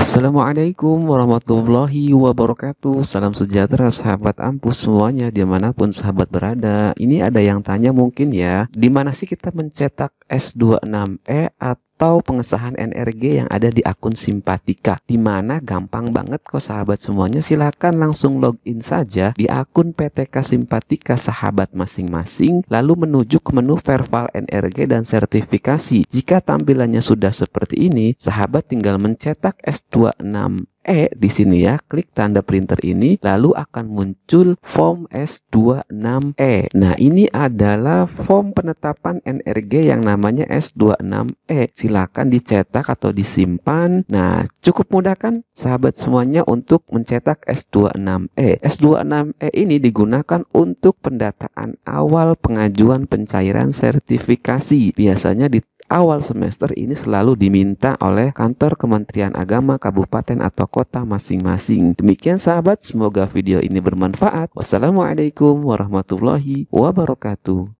Assalamualaikum warahmatullahi wabarakatuh Salam sejahtera sahabat ampuh semuanya dimanapun sahabat berada Ini ada yang tanya mungkin ya Dimana sih kita mencetak S26E atau atau pengesahan NRG yang ada di akun Simpatika dimana gampang banget kok sahabat semuanya silahkan langsung login saja di akun PTK Simpatika sahabat masing-masing lalu menuju ke menu verbal NRG dan sertifikasi jika tampilannya sudah seperti ini sahabat tinggal mencetak S26 E di sini ya, klik tanda printer ini lalu akan muncul form S26E. Nah, ini adalah form penetapan NRG yang namanya S26E. Silakan dicetak atau disimpan. Nah, cukup mudah kan sahabat semuanya untuk mencetak S26E. S26E ini digunakan untuk pendataan awal pengajuan pencairan sertifikasi. Biasanya di awal semester ini selalu diminta oleh kantor Kementerian Agama kabupaten atau kota masing-masing. Demikian sahabat, semoga video ini bermanfaat. Wassalamualaikum warahmatullahi wabarakatuh.